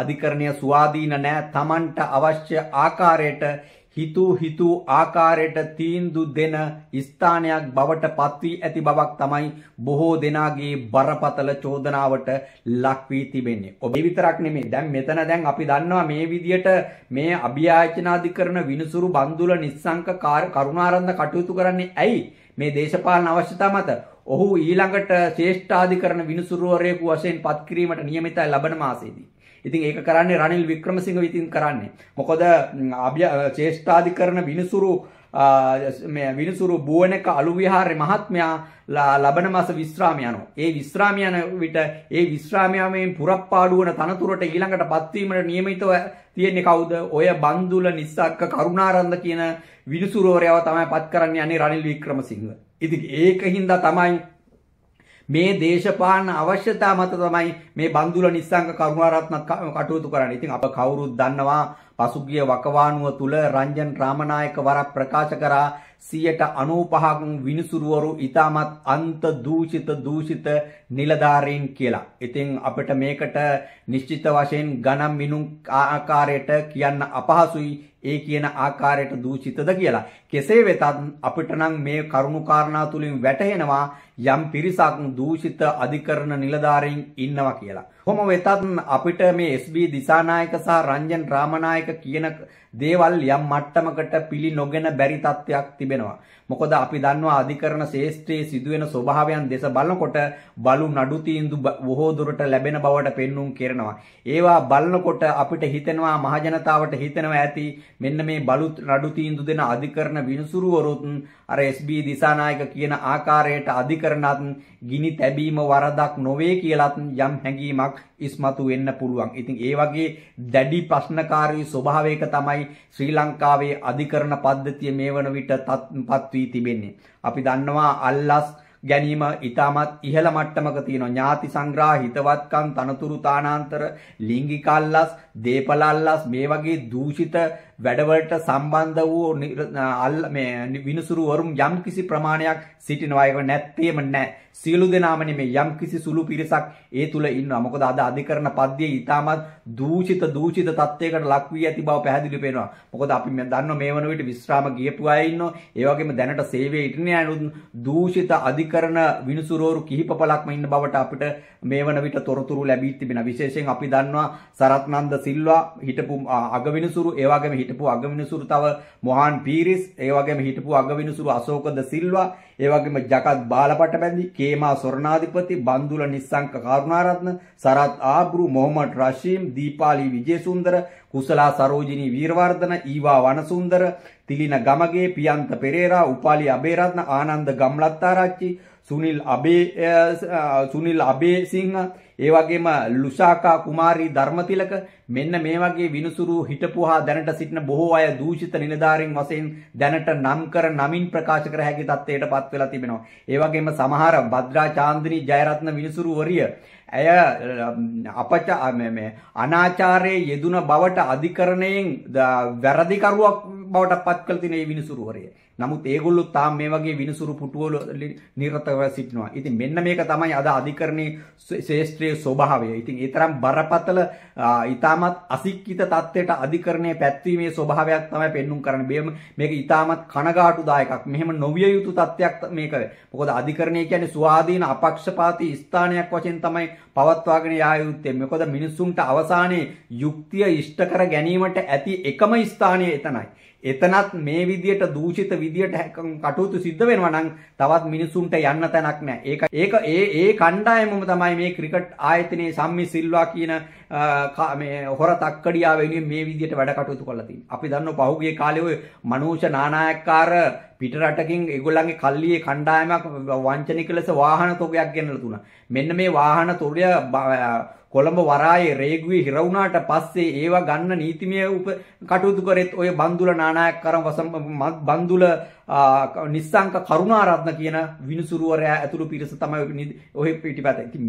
අධිකරණය ස්වාධීන නෑ Tamanට අවශ්‍ය ආකාරයට හිතූ හිතූ ආකාරයට තීන්දු දෙන ස්ථානයක් බවට පත්වී ඇති බවක් තමයි බොහෝ දෙනාගේ බරපතල චෝදනාවට ලක් වී තිබෙන්නේ. ඔබ විතරක් නෙමෙයි. දැන් මෙතන දැන් අපි දන්නවා මේ විදියට මේ අභියාචනාධිකරණ විනිසුරු බන්දුල නිස්සංක කරුණාරන්ද කටයුතු කරන්නේ ඇයි? මේ දේශපාලන අවශ්‍යතා මත ඔහු ඊළඟට ශ්‍රේෂ්ඨාධිකරණ විනිසුරුවරයෙකු වශයෙන් පත්කිරීමට නියමිතයි ලබන මාසයේදී. ඉතින් ඒක කරන්නේ රනිල් වික්‍රමසිංහ විතින් කරන්නේ. මොකද චේෂ්ඨාධිකරණ විනිසුරු මේ විනිසුරු බුවනක අලු විහාරේ මහත්මයා ලබන මාස විශ්‍රාම යනවා. ඒ විශ්‍රාම යන විට ඒ විශ්‍රාමයෙන් පුරප්පාඩු වන තනතුරට ඊළඟට පත්වීමට නියමිතව තියෙන්නේ කවුද? ඔය බන්දුල නිස්සක්ක කරුණාරන්ද කියන විනිසුරුවරයව තමයි පත් කරන්න යන්නේ රනිල් වික්‍රමසිංහ. ඉතින් ඒක හින්දා තමයි මේ දේශපාලන අවශ්‍යතා මත තමයි මේ බන්දුල නිස්සංග කරුණාරත්න කටයුතු කරන්නේ. ඉතින් අප කවුරුත් දන්නවා පසුගිය වකවානුව තුල රංජන් රාමනායක වරක් ප්‍රකාශ කරා 95ක් විනිසුරුවරු ඊටමත් අන්ත දූෂිත දූෂිත නිලධාරීන් කියලා. ඉතින් අපිට මේකට නිශ්චිත වශයෙන් ගණන් මිනුම් ආකාරයට කියන්න අපහසුයි ඒ කියන ආකාරයට දූෂිතද කියලා. කෙසේ වෙතත් අපිට නම් මේ කරුණු කාරණා තුලින් වැටහෙනවා යම් පිරිසක් දූෂිත අධිකරණ නිලධාරීන් ඉන්නවා කියලා. කොහොම වෙතත් අපිට මේ SB දිසානායක සහ රංජන් රාමනායක කියන දේවල් යම් මට්ටමකට පිළි නොගෙන බැරි තත්ත්වයක් තිබෙනවා. මොකද අපි දන්නවා අධිකරණ ශාස්ත්‍රයේ සිදුවෙන ස්වභාවයන් දෙස බලනකොට බලු නඩු තීන්දුව බොහෝ දුරට ලැබෙන බවට පෙන්눔 කරනවා. ඒවා බලනකොට අපිට හිතෙනවා මහජනතාවට හිතෙනවා ඇති මෙන්න මේ බලු නඩු තීන්දුව දෙන අධිකරණ විනිසුරුවරුත් අර SB දිසානායක කියන ආකාරයට අධිකරණ කරනත් ගිනි තැබීම වරදක් නොවේ කියලත් යම් හැඟීමක් ඉස්මතු වෙන්න පුළුවන්. ඉතින් ඒ වගේ දැඩි ප්‍රශ්නකාරී ස්වභාවයක තමයි ශ්‍රී ලංකාවේ අධිකරණ පද්ධතිය මේ වන විට පත් වී තිබෙන්නේ. අපි දන්නවා අල්ලස් ගැනීම ඊටමත් ඉහළ මට්ටමක තියෙනවා ඥාති සංග්‍රහ හිතවත්කම් තනතුරු තානාන්තර ලිංගික අල්ලස් දේපල අල්ලස් මේ වගේ දූෂිත වැඩවලට සම්බන්ධ වූ මේ විනිසුරු වරුම් යම්කිසි ප්‍රමාණයක් සිටිනවා ඒක නැත්තේම නැහැ සියලු දෙනාම නෙමේ යම්කිසි සුළු පිරිසක් ඒ තුල ඉන්නවා මොකද අද අධිකරණ පද්‍යයේ ඊටමත් දූෂිත දූෂිත තත්ත්වයකට ලක් වී ඇති බව පැහැදිලි වෙනවා මොකද අපි දන්නවා මේ වන විට විශ්‍රාම ගියපු අය ඉන්නවා ඒ වගේම දැනට සේවයේ ඉන්න දූෂිත අධිකරණ කරන විනිසුරෝරු කිහිප පලක්ම ඉන්න බවට අපිට මේ වන විට තොරතුරු ලැබී තිබෙන විශේෂයෙන් අපි දන්නවා සරත්නන්ද සිල්වා හිටපු අගවිනිසුරු ඒ වගේම හිටපු අගවිනිසුරු තව මොහාන් පීරිස් ඒ වගේම හිටපු අගවිනිසුරු අශෝකද සිල්වා ඒ වගේම ජකත් බාලපටබැඳි කේමා සොරණාධිපති බන්දුල නිස්සංක කරුණාරත්න සරත් ආබ්‍රු මොහමඩ් රෂීම් දීපාලි විජේසුන්දර කුසලා සරෝජිනී වීරවර්ධන, ඊවා වනසුන්දර, තිලින ගමගේ, පියන්ත පෙරේරා, උපාලි අබේරත්න, ආනන්ද ගම්ලත්තාරච්චි, සුනිල් අබේ සුනිල් අබේසිංහ ඒ වගේම ලුසාකා කුමාරී ධර්මතිලක මෙන්න මේ වගේ විනසුරු හිටපුවා දැනට සිටින බොහෝ අය දූෂිත නිලධාරීන් වශයෙන් දැනට නම් කර නමින් ප්‍රකාශ කර හැකි තත්ත්වයට පත් වෙලා තිබෙනවා. ඒ වගේම සමහර භද්‍රා චාන්දිනී ජයරත්න විනසුරු වරිය ඇය අපච අනාචාරයේ යෙදුන බවට අධිකරණයෙන් වැරදිකරුවක් බවට පත් කළ තියෙන මේ විනිසුරුවරය. නමුත් ඒගොල්ලෝ තාම මේ වගේ විනිසුරු පුටුවල නිරතව සිටිනවා. ඉතින් මෙන්න මේක තමයි අද අධිකරණයේ ශේෂ්ත්‍රයේ ස්වභාවය. ඉතින් ඒ තරම් බරපතල ඊටමත් අසික්කිත தත්ත්වයට අධිකරණයේ පැත්වීමේ ස්වභාවයක් තමයි පෙන්눔 කරන්නේ. මේක ඊටමත් කනගාටුදායකක්. මෙහෙම නොවිය යුතු තත්ත්වයක් මේක. මොකද අධිකරණය කියන්නේ ස්වාධීන අපක්ෂපාතී ස්ථානයක් වශයෙන් තමයි පවත්වාගෙන යා යුත්තේ. මොකද මිනිසුන්ට අවසානයේ යුක්තිය ඉෂ්ට කර ගැනීමට ඇති එකම ස්ථානය එතනයි. එතනත් මේ විදියට දූෂිත විදියට කටයුතු සිද්ධ වෙනවා නම් තවත් මිනිසුන්ට යන්න තැනක් නැහැ. ඒක ඒක ඒ ඒ කණ්ඩායමම තමයි මේ ක්‍රිකට් ආයතනයේ සම්මි සිල්වා කියන මේ හොර තක්කඩියා වෙනුවෙන් මේ විදිහට වැඩ කටයුතු කරලා තියෙනවා. අපි දන්නවා පහුගිය කාලේ ওই මනෝෂ නානායක්කාර පිටරටකින් ඒගොල්ලන්ගේ කල්ලියේ කණ්ඩායමක් වංචනික ලෙස වාහන තොගයක් ගෙනලා දුන්නා. මෙන්න මේ වාහන තොගය කොළඹ වරායේ රේගුවේ හිර වුණාට පස්සේ ඒවා ගන්න නීතිමය උප කටයුතු කරෙත් ඔය බන්දුල නානායක්කරන් වසම් බන්දුල නිස්සංක කරුණාරත්න කියන විනිසුරුවරයා ඇතුළු පිරිස තමයි ඔය පිටිපැත. ඉතින්